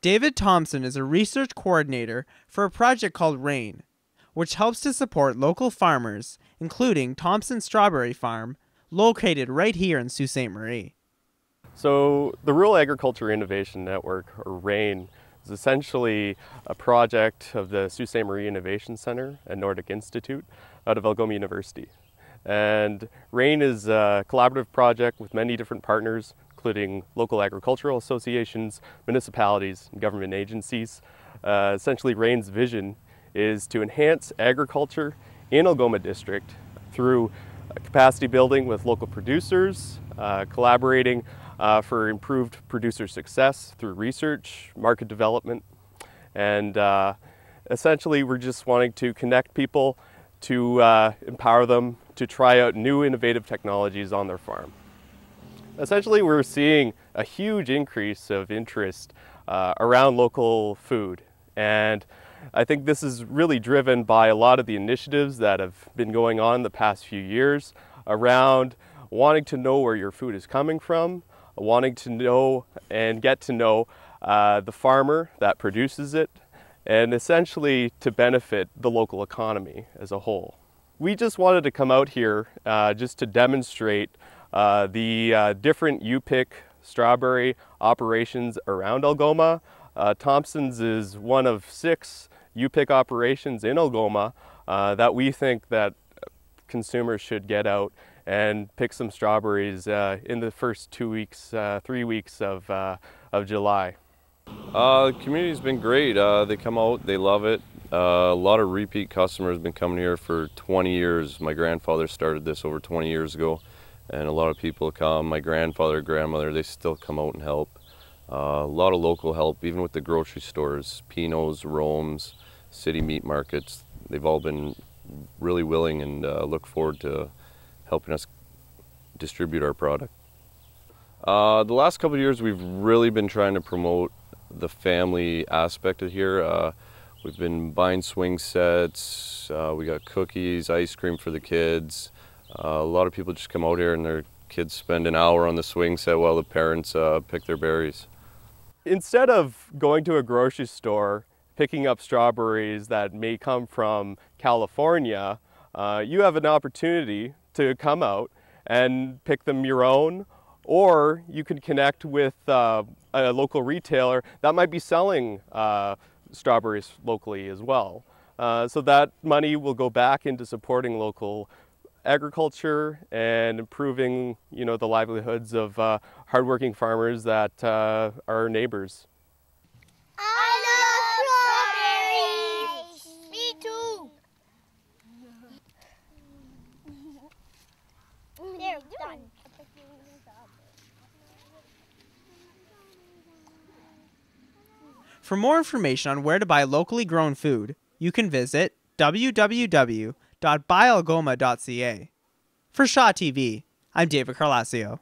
David Thompson is a research coordinator for a project called RAIN, which helps to support local farmers, including Thompson Strawberry Farm, located right here in Sault Ste. Marie. So, the Rural Agriculture Innovation Network, or RAIN, is essentially a project of the Sault Ste. Marie Innovation Center and Nordic Institute out of Algoma University. And RAIN is a collaborative project with many different partners including local agricultural associations, municipalities, and government agencies. Uh, essentially, RAIN's vision is to enhance agriculture in Algoma District through capacity building with local producers, uh, collaborating uh, for improved producer success through research, market development, and uh, essentially we're just wanting to connect people to uh, empower them to try out new innovative technologies on their farm. Essentially, we're seeing a huge increase of interest uh, around local food. And I think this is really driven by a lot of the initiatives that have been going on the past few years around wanting to know where your food is coming from, wanting to know and get to know uh, the farmer that produces it, and essentially to benefit the local economy as a whole. We just wanted to come out here uh, just to demonstrate uh, the uh, different U-pick strawberry operations around Algoma. Uh, Thompson's is one of six U-pick operations in Algoma uh, that we think that consumers should get out and pick some strawberries uh, in the first two weeks, three weeks of, of July. the community's been great. they come out, they love it. Uh, a lot of repeat customers have been coming here for 20 years. My grandfather started this over 20 years ago and a lot of people come. My grandfather, grandmother, they still come out and help. Uh, a lot of local help, even with the grocery stores, Pinos, Rome's, city meat markets. They've all been really willing and uh, look forward to helping us distribute our product. Uh, the last couple years, we've really been trying to promote the family aspect of here. Uh, we've been buying swing sets. Uh, we got cookies, ice cream for the kids. Uh, a lot of people just come out here and their kids spend an hour on the swing set while the parents uh, pick their berries. Instead of going to a grocery store, picking up strawberries that may come from California, uh, you have an opportunity to come out and pick them your own, or you can connect with uh, a local retailer that might be selling uh, strawberries locally as well. so that money will go back into supporting local agriculture and improving you know the livelihoods of uh, hardworking farmers that uh, are our neighbors. I love strawberries. Me too. done. For more information on where to buy locally grown food, you can visit www www.bialgoma.ca. For Shaw TV, I'm David Carlasio.